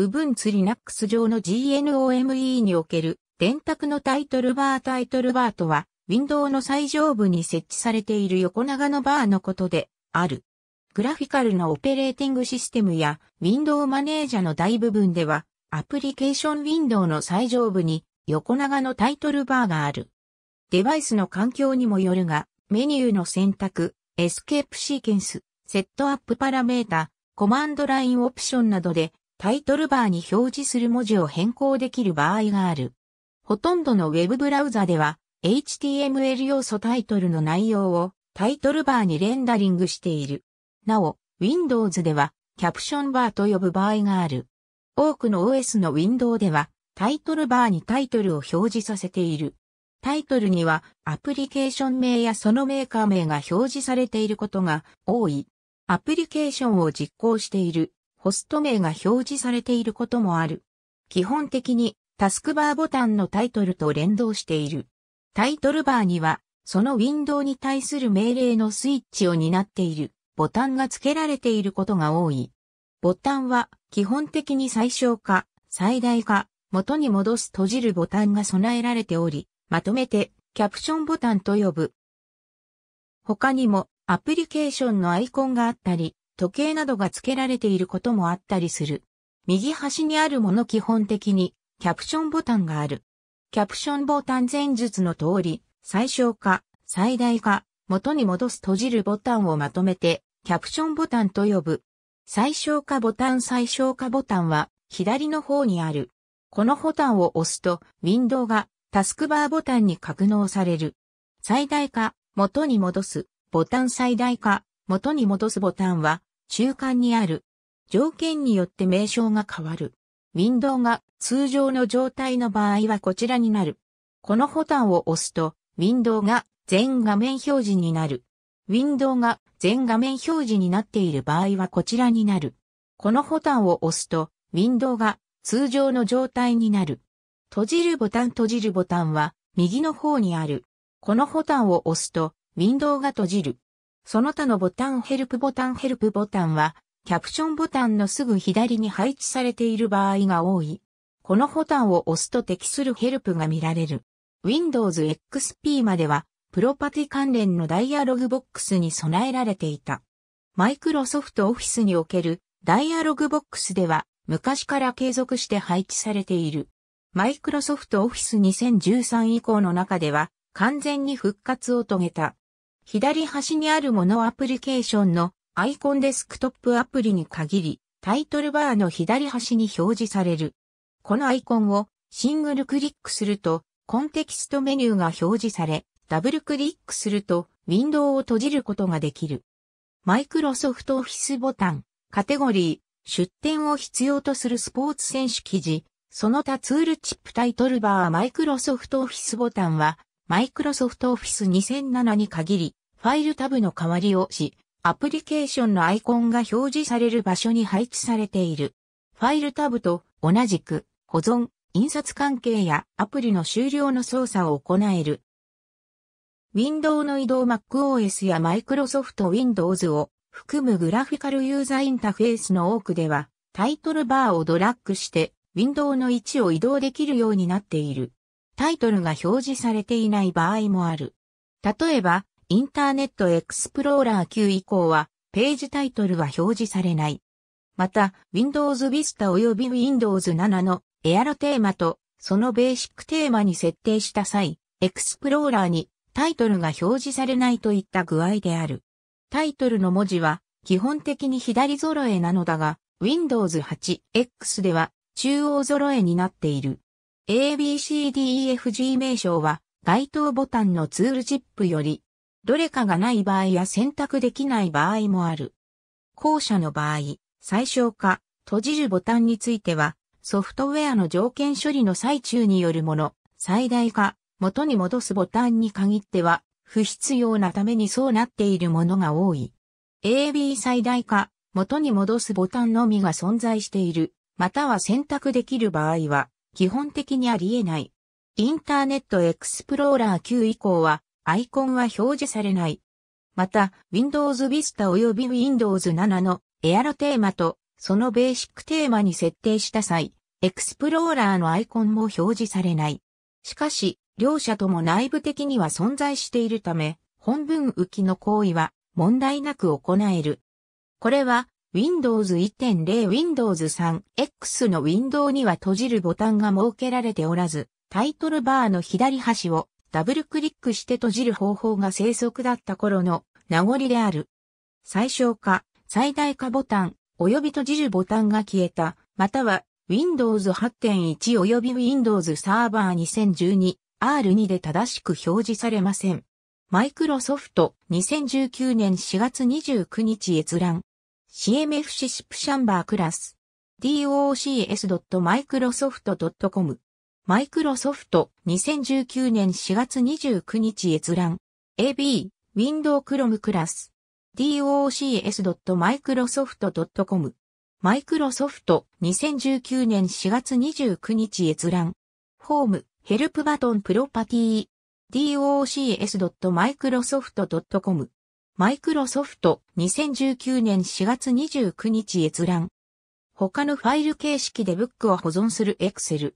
Ubuntu Linux 上の GNOME における電卓のタイトルバータイトルバーとは、ウィンドウの最上部に設置されている横長のバーのことである。グラフィカルなオペレーティングシステムやウィンドウマネージャの大部分では、アプリケーションウィンドウの最上部に横長のタイトルバーがある。デバイスの環境にもよるが、メニューの選択、エスケープシーケンス、セットアップパラメータ、コマンドラインオプションなどでタイトルバーに表示する文字を変更できる場合がある。ほとんどのウェブブラウザでは HTML 要素タイトルの内容をタイトルバーにレンダリングしている。なお、Windows ではキャプションバーと呼ぶ場合がある。多くの OS のウィンドウではタイトルバーにタイトルを表示させている。タイトルにはアプリケーション名やそのメーカー名が表示されていることが多い。アプリケーションを実行しているホスト名が表示されていることもある。基本的にタスクバーボタンのタイトルと連動している。タイトルバーには、そのウィンドウに対する命令のスイッチを担っているボタンが付けられていることが多い。ボタンは基本的に最小化、最大化、元に戻す閉じるボタンが備えられており、まとめてキャプションボタンと呼ぶ。他にもアプリケーションのアイコンがあったり、時計などが付けられていることもあったりする。右端にあるもの基本的にキャプションボタンがある。キャプションボタン前述の通り、最小化、最大化、元に戻す閉じるボタンをまとめて、キャプションボタンと呼ぶ。最小化ボタン最小化ボタンは左の方にある。このボタンを押すと、ウィンドウがタスクバーボタンに格納される。最大化、元に戻す、ボタン最大化、元に戻すボタンは、中間にある。条件によって名称が変わる。ウィンドウが通常の状態の場合はこちらになる。このボタンを押すと、ウィンドウが全画面表示になる。ウィンドウが全画面表示になっている場合はこちらになる。このボタンを押すと、ウィンドウが通常の状態になる。閉じるボタン閉じるボタンは右の方にある。このボタンを押すと、ウィンドウが閉じる。その他のボタンヘルプボタンヘルプボタンは、キャプションボタンのすぐ左に配置されている場合が多い。このボタンを押すと適するヘルプが見られる。Windows XP までは、プロパティ関連のダイアログボックスに備えられていた。マイクロソフトオフィスにおけるダイアログボックスでは、昔から継続して配置されている。マイクロソフトオフィス2013以降の中では、完全に復活を遂げた。左端にあるモノアプリケーションのアイコンデスクトップアプリに限り、タイトルバーの左端に表示される。このアイコンをシングルクリックすると、コンテキストメニューが表示され、ダブルクリックすると、ウィンドウを閉じることができる。マイクロソフトオフィスボタン、カテゴリー、出展を必要とするスポーツ選手記事、その他ツールチップタイトルバーマイクロソフトオフィスボタンは、マイクロソフトオフィス2007に限り、ファイルタブの代わりをし、アプリケーションのアイコンが表示される場所に配置されている。ファイルタブと同じく保存、印刷関係やアプリの終了の操作を行える。Windows の移動 MacOS や Microsoft Windows を含むグラフィカルユーザーインターフェースの多くではタイトルバーをドラッグして Windows の位置を移動できるようになっている。タイトルが表示されていない場合もある。例えば、インターネットエクスプローラー9以降は、ページタイトルは表示されない。また、Windows Vista 及び Windows 7のエアロテーマと、そのベーシックテーマに設定した際、エクスプローラーにタイトルが表示されないといった具合である。タイトルの文字は、基本的に左揃えなのだが、Windows 8X では中央揃えになっている。ABCDEFG 名称は該当ボタンのツールチップより、どれかがない場合や選択できない場合もある。後者の場合、最小化、閉じるボタンについては、ソフトウェアの条件処理の最中によるもの、最大化、元に戻すボタンに限っては、不必要なためにそうなっているものが多い。AB 最大化、元に戻すボタンのみが存在している、または選択できる場合は、基本的にあり得ない。インターネットエクスプローラー9以降は、アイコンは表示されない。また、Windows Vista 及び Windows 7のエアロテーマと、そのベーシックテーマに設定した際、エクスプローラーのアイコンも表示されない。しかし、両者とも内部的には存在しているため、本文浮きの行為は問題なく行える。これは Windows 1.0 Windows 3X のウィンドウには閉じるボタンが設けられておらず、タイトルバーの左端をダブルクリックして閉じる方法が生息だった頃の名残である。最小化、最大化ボタン、及び閉じるボタンが消えた、または Windows 8.1及び Windows サーバー 2012R2 で正しく表示されません。マイクロソフト2019年4月29日閲覧。CMFC シップシャンバークラス docs.microsoft.com マイクロソフト2019年4月29日閲覧 AB ウィンドウクロムクラス docs.microsoft.com マイクロソフト2019年4月29日閲覧ホームヘルプバトンプロパティ docs.microsoft.com マイクロソフト2019年4月29日閲覧。他のファイル形式でブックを保存する Excel。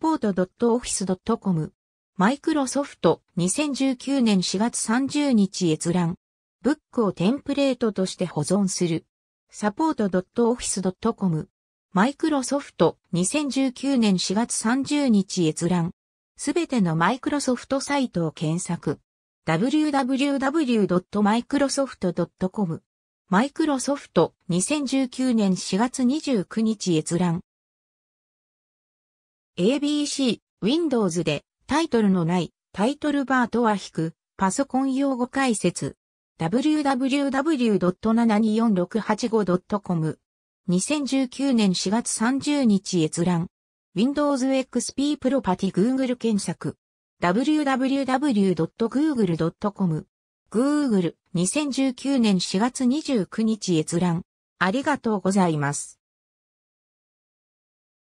ポート。p o f f i c e c o m マイクロソフト2019年4月30日閲覧。ブックをテンプレートとして保存する。サポート o f f i c e c o m マイクロソフト2019年4月30日閲覧。すべてのマイクロソフトサイトを検索。www.microsoft.com マイクロソフト2019年4月29日閲覧 ABC Windows でタイトルのないタイトルバーとは引くパソコン用語解説 www.724685.com 2019年4月30日閲覧 Windows XP プロパティ Google 検索 www.google.com Google 2019年4月29日閲覧ありがとうございます。